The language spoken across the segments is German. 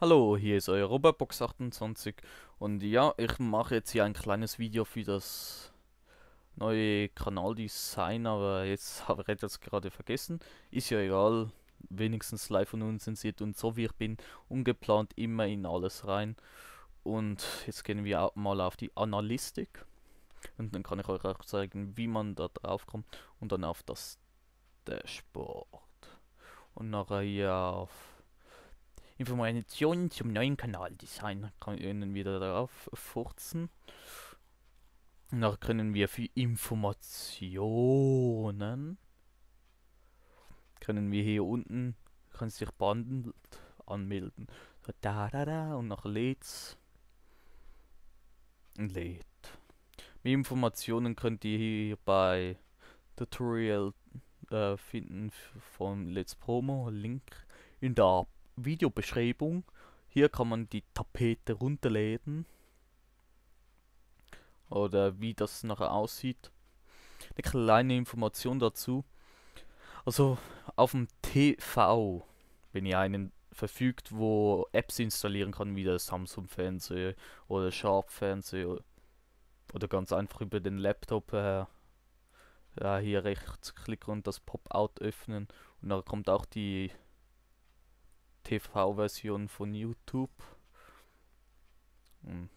Hallo, hier ist euer Robertbox28 und ja, ich mache jetzt hier ein kleines Video für das neue Kanaldesign, aber jetzt habe ich das gerade vergessen. Ist ja egal, wenigstens live und unzensiert und so wie ich bin, ungeplant immer in alles rein. Und jetzt gehen wir auch mal auf die Analystik und dann kann ich euch auch zeigen, wie man da drauf kommt und dann auf das Dashboard und nachher hier auf Informationen zum neuen Kanaldesign können wir darauf furzen. Und können wir für Informationen können wir hier unten können sich Banden anmelden. So, da da da und nach lädt's und lädt. Mehr Informationen könnt ihr hier bei Tutorial äh, finden von Let's Promo Link in der Videobeschreibung. Hier kann man die Tapete runterladen. Oder wie das nachher aussieht. Eine kleine Information dazu. Also auf dem TV, wenn ihr einen verfügt, wo Apps installieren kann, wie der Samsung Fernseher oder Sharp Fernseher oder ganz einfach über den Laptop äh, ja, hier rechts rechtsklicken und das Pop-out öffnen und dann kommt auch die TV-Version von YouTube. Und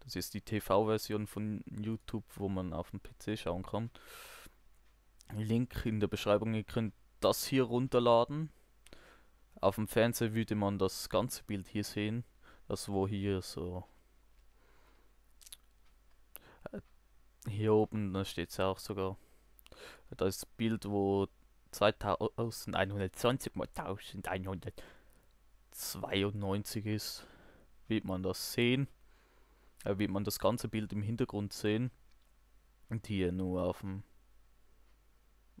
das ist die TV-Version von YouTube, wo man auf dem PC schauen kann. Link in der Beschreibung, ihr könnt das hier runterladen. Auf dem Fernseher würde man das ganze Bild hier sehen. Das wo hier so... Äh, hier oben, da steht es ja auch sogar. das Bild, wo 2120 mal 1192 ist, wird man das sehen. Äh, wird man das ganze Bild im Hintergrund sehen. Und hier nur auf dem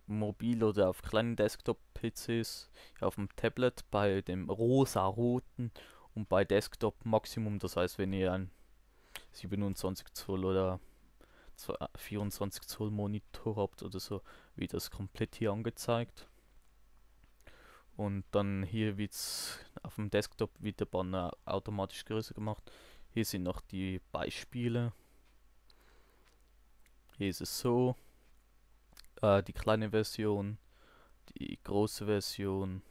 Mobil oder auf kleinen Desktop-PCs, auf dem Tablet bei dem rosa-roten und bei Desktop Maximum. Das heißt, wenn ihr ein 27 Zoll oder 24 Zoll Monitor habt oder so, wird das komplett hier angezeigt. Und dann hier wird's auf dem Desktop wird der Banner automatisch größer gemacht. Hier sind noch die Beispiele. Hier ist es so. Äh, die kleine Version, die große Version.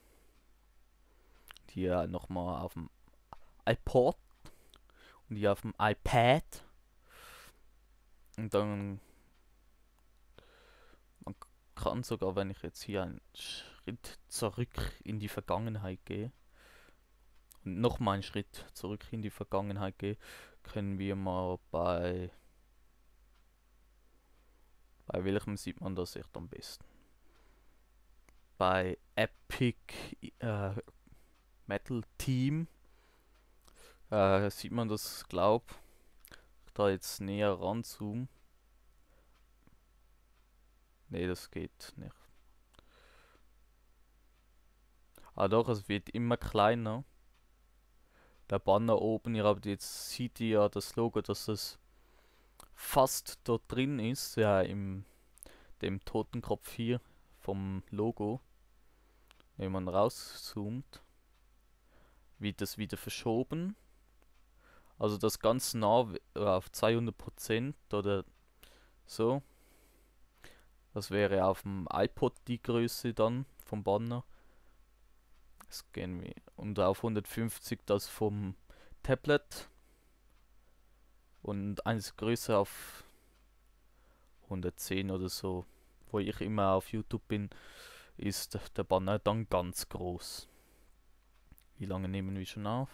Die ja äh, nochmal auf dem iPod und die auf dem iPad. Und dann man kann sogar, wenn ich jetzt hier einen Schritt zurück in die Vergangenheit gehe und nochmal einen Schritt zurück in die Vergangenheit gehe, können wir mal bei bei welchem sieht man das echt am besten? Bei Epic äh, Metal Team äh, sieht man das, glaub da jetzt näher ranzoomen. Ne, das geht nicht. Ah doch, es wird immer kleiner. Der Banner oben, ihr habt jetzt, sieht ihr ja das Logo, dass es fast dort drin ist, ja, im dem Totenkopf hier vom Logo. Wenn man rauszoomt, wird das wieder verschoben also das ganz nah äh, auf 200 oder so. Das wäre auf dem iPod die Größe dann vom Banner. Das wir. Und auf 150 das vom Tablet. Und eins größer auf 110 oder so, wo ich immer auf YouTube bin, ist der Banner dann ganz groß. Wie lange nehmen wir schon auf?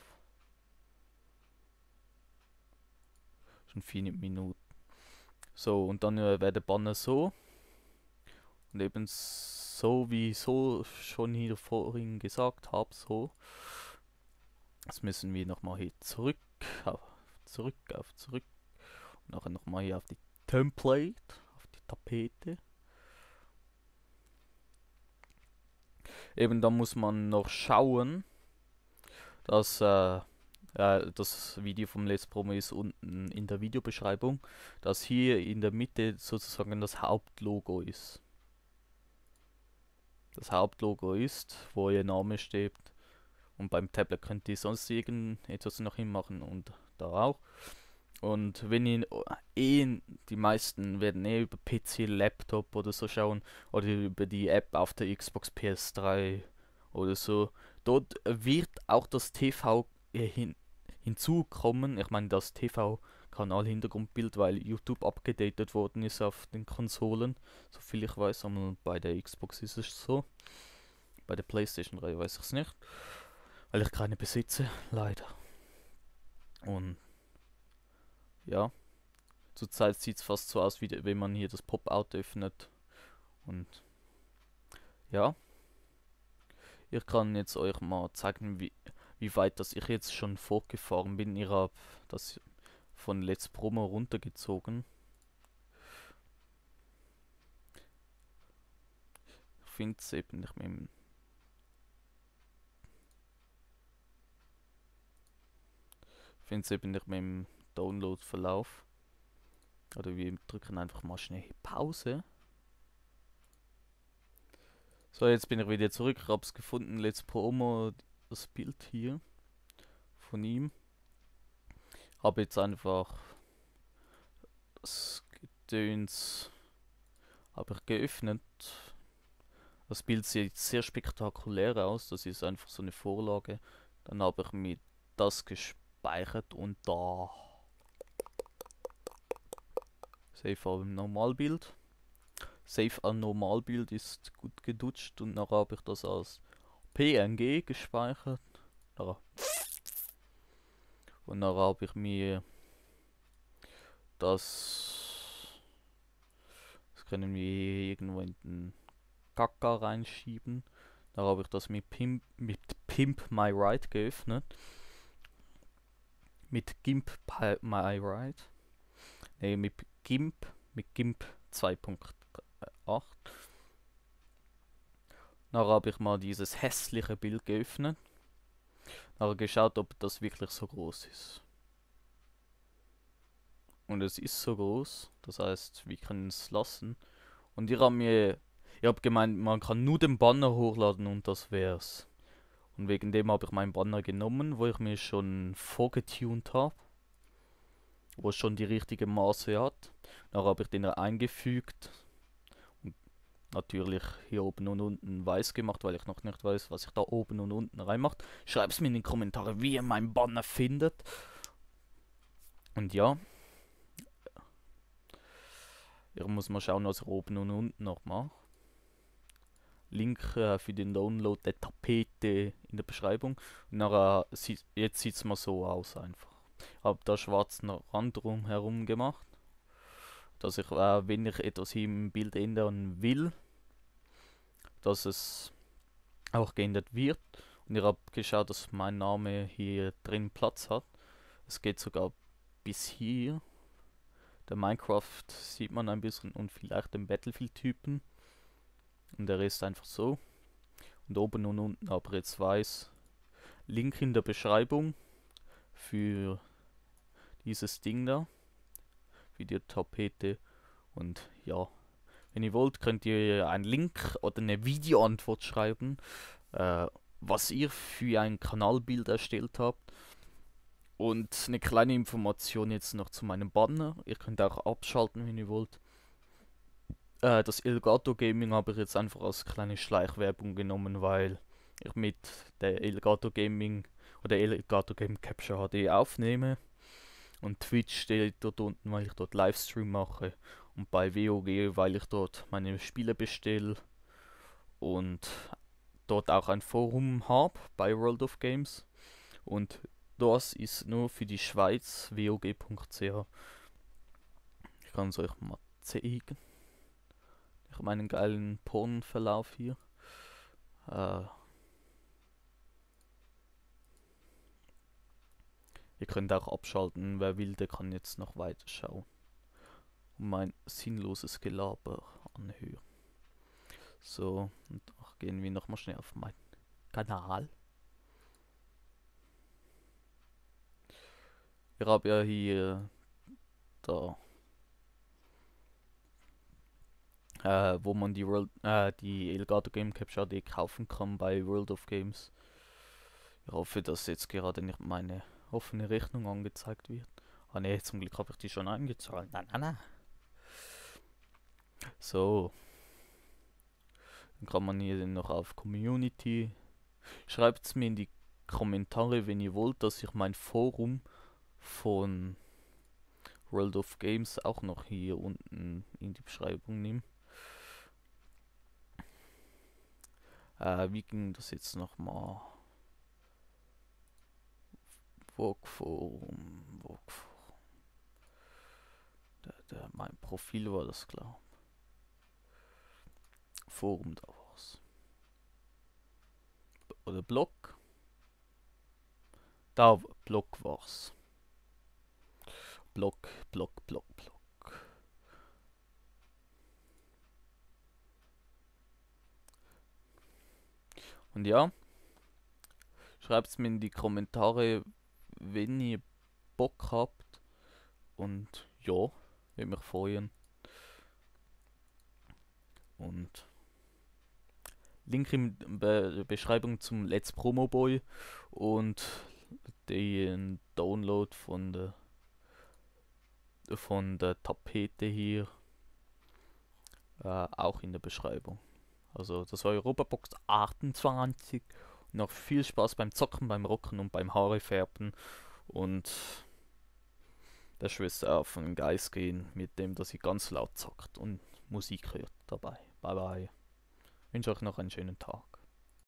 schon viele Minuten. So, und dann äh, wäre der Banner so. Und eben so, wie so schon hier vorhin gesagt habe, so. Jetzt müssen wir nochmal hier zurück, auf, zurück, auf, zurück. Und nachher nochmal hier auf die Template, auf die Tapete. Eben, da muss man noch schauen, dass... Äh, äh, das Video vom Let's Promo ist unten in der Videobeschreibung, dass hier in der Mitte sozusagen das Hauptlogo ist. Das Hauptlogo ist, wo ihr Name steht. Und beim Tablet könnt ihr sonst irgendetwas noch hinmachen und da auch. Und wenn ihr eh, die meisten werden eh über PC, Laptop oder so schauen oder über die App auf der Xbox PS3 oder so, dort wird auch das TV hin Hinzu kommen, ich meine, das TV-Kanal-Hintergrundbild, weil YouTube abgedatet worden ist auf den Konsolen, soviel ich weiß, aber bei der Xbox ist es so. Bei der PlayStation-Reihe weiß ich es nicht, weil ich keine besitze, leider. Und ja, zurzeit sieht es fast so aus, wie wenn man hier das Pop-Out öffnet. Und ja, ich kann jetzt euch mal zeigen, wie wie weit, dass ich jetzt schon fortgefahren bin. Ich habe das von Let's Promo runtergezogen. Ich finde es eben nicht mehr. finde es eben nicht mehr im Download-Verlauf. Oder wir drücken einfach mal schnell Pause. So, jetzt bin ich wieder zurück. Ich habe es gefunden. Let's Promo das Bild hier von ihm. Habe jetzt einfach das Gedöns aber geöffnet. Das Bild sieht sehr spektakulär aus, das ist einfach so eine Vorlage. Dann habe ich mir das gespeichert und da Safe am Normalbild. Safe an Normalbild ist gut gedutscht und nachher habe ich das als PNG gespeichert. Und dann habe ich mir das. Das können wir irgendwo in den Kaka reinschieben. Da habe ich das mit Pimp, mit Pimp My Ride geöffnet. Mit Gimp My Ride. Ne, mit Gimp, mit Gimp 2.8. Dann habe ich mal dieses hässliche Bild geöffnet. Dann geschaut, ob das wirklich so groß ist. Und es ist so groß, das heißt, wir können es lassen. Und ich habe mir, ich habe gemeint, man kann nur den Banner hochladen und das wär's. Und wegen dem habe ich meinen Banner genommen, wo ich mir schon vorgetuned habe. Wo es schon die richtige Maße hat. Dann habe ich den eingefügt, natürlich hier oben und unten weiß gemacht, weil ich noch nicht weiß, was ich da oben und unten reinmacht. Schreibt es mir in die Kommentare, wie ihr meinen Banner findet. Und ja, ich muss mal schauen, was ich oben und unten noch mache. Link äh, für den Download der Tapete in der Beschreibung. Und nachher, jetzt sieht es mal so aus einfach. Hab da schwarzen Rand drumherum gemacht dass ich, äh, wenn ich etwas im Bild ändern will, dass es auch geändert wird. Und ich habe geschaut, dass mein Name hier drin Platz hat. Es geht sogar bis hier. Der Minecraft sieht man ein bisschen und vielleicht den Battlefield-Typen. Und der Rest einfach so. Und oben und unten aber jetzt weiß. Link in der Beschreibung für dieses Ding da. Videotapete. Und ja, wenn ihr wollt, könnt ihr einen Link oder eine Videoantwort schreiben, äh, was ihr für ein Kanalbild erstellt habt. Und eine kleine Information jetzt noch zu meinem Banner. Ihr könnt auch abschalten, wenn ihr wollt. Äh, das Elgato Gaming habe ich jetzt einfach als kleine Schleichwerbung genommen, weil ich mit der Elgato Gaming oder Elgato Game Capture HD aufnehme. Und Twitch steht dort unten, weil ich dort Livestream mache. Und bei WoG, weil ich dort meine Spiele bestelle. Und dort auch ein Forum habe bei World of Games. Und das ist nur für die Schweiz wog.ch. Ich kann es euch mal zeigen. Ich habe einen geilen Pornverlauf hier. Äh, Ihr könnt auch abschalten, wer will, der kann jetzt noch weiterschauen und mein sinnloses Gelaber anhören. So, und auch gehen wir nochmal schnell auf meinen Kanal. Ich habe ja hier da äh, wo man die World äh, die Elgato Game Capture HD kaufen kann bei World of Games. Ich hoffe, dass jetzt gerade nicht meine offene Rechnung angezeigt wird. Ah ne, zum Glück habe ich die schon eingezahlt. Nein, nein, nein. So. Dann kann man hier noch auf Community. Schreibt es mir in die Kommentare, wenn ihr wollt, dass ich mein Forum von World of Games auch noch hier unten in die Beschreibung nehme. Äh, wie ging das jetzt nochmal? Burgforum, Burgforum. Da, da, mein Profil war das klar. Forum da war's. Oder Blog. Da Blog war's. Blog, Blog, Blog, Blog. Und ja, schreibt es mir in die Kommentare, wenn ihr Bock habt. Und ja, würde mich freuen. Und Link in der Beschreibung zum Let's Promo Boy und den Download von der von der Tapete hier äh, auch in der Beschreibung. Also das war Europabox 28 noch viel Spaß beim Zocken, beim Rocken und beim Haare färben und der Schwester auf den Geist gehen, mit dem, dass sie ganz laut zockt und Musik hört dabei. Bye bye. Ich wünsche euch noch einen schönen Tag.